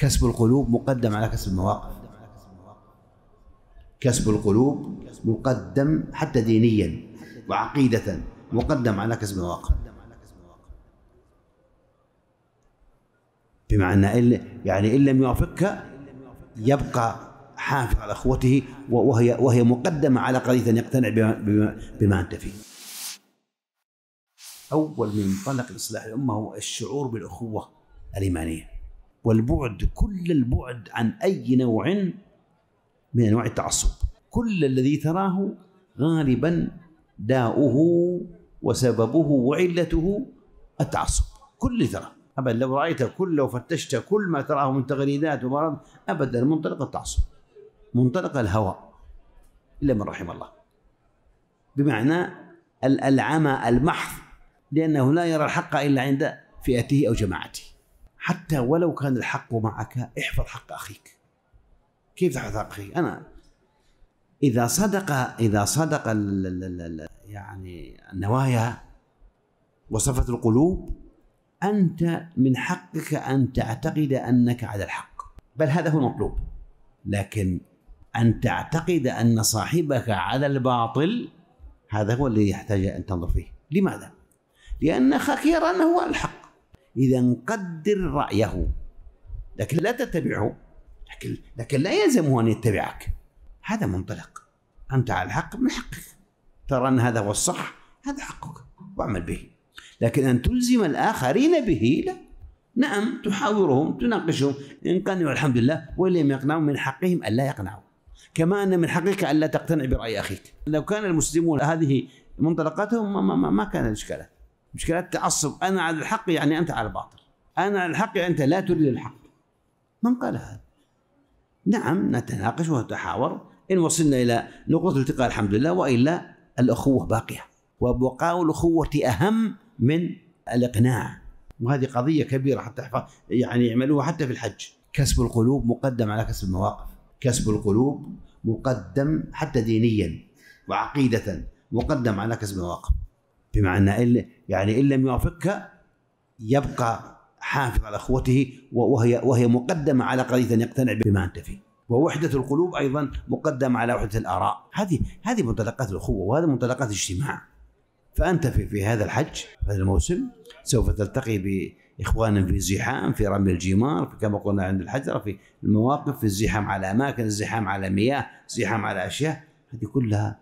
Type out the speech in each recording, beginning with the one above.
كسب القلوب مقدم على كسب المواقف كسب القلوب مقدم حتى دينيا وعقيدة مقدم على كسب المواقف بمعنى إن يعني إن لم يوافقك يبقى حافظ على أخوته وهي وهي مقدمة على قضية أن يقتنع بما, بما, بما أنت فيه أول من طلق إصلاح الأمة هو الشعور بالأخوة الإيمانية والبعد كل البعد عن أي نوع من أنواع التعصب كل الذي تراه غالبا داؤه وسببه وعلته التعصب كل اللي تراه أبدا لو رأيت كل لو فتشت كل ما تراه من تغريدات ومرض أبدا منطلق التعصب منطلق الهوى إلا من رحم الله بمعنى العمى المحض لأنه لا يرى الحق إلا عند فئته أو جماعته حتى ولو كان الحق معك احفظ حق اخيك كيف تحفظ حق اخيك انا اذا صدق اذا صدق يعني النوايا وصفت القلوب انت من حقك ان تعتقد انك على الحق بل هذا هو المطلوب لكن ان تعتقد ان صاحبك على الباطل هذا هو الذي يحتاج ان تنظر فيه لماذا لان اخاك يرى انه هو الحق إذا قدر رأيه لكن لا تتبعه لكن, لكن لا يلزمه أن يتبعك هذا منطلق أنت على الحق من حقك ترى أن هذا هو الصح هذا حقك واعمل به لكن أن تلزم الآخرين به لا نعم تحاورهم تناقشهم إن قنعوا الحمد لله وإن لم يقنعوا من حقهم ألا يقنعوا كما أن من حقك ألا تقتنع برأي أخيك لو كان المسلمون هذه منطلقاتهم ما, ما, ما كان الإشكالات مشكله التعصب انا على الحق يعني انت على الباطل انا على الحق يعني انت لا تريد الحق من قال هذا نعم نتناقش ونتحاور ان وصلنا الى نقطه التقاء الحمد لله والا الاخوه باقيه وبقاء الاخوه اهم من الاقناع وهذه قضيه كبيره حتى يعني يعملوها حتى في الحج كسب القلوب مقدم على كسب المواقف كسب القلوب مقدم حتى دينيا وعقيده مقدم على كسب المواقف بمعنى يعني إن لم يوافقك يبقى حافظ على أخوته وهي وهي مقدمة على قضية أن يقتنع بما أنت فيه ووحدة القلوب أيضا مقدمة على وحدة الآراء هذه هذه منطلقات الأخوة وهذا منطلقات الاجتماع فأنت في, في هذا الحج هذا الموسم سوف تلتقي بإخوان في الزحام في رمي الجمار كما قلنا عند الحجرة في المواقف في الزحام على أماكن الزحام على مياه الزحام على أشياء هذه كلها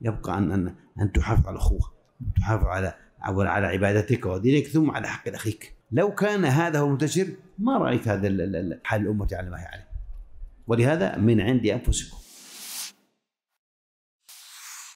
يبقى أن أن, أن تحافظ على الأخوة تحافظ على على عبادتك ودينك ثم على حق اخيك لو كان هذا هو المنتشر ما رايت هذا حال الامه على ما هي عليه ولهذا من عند انفسكم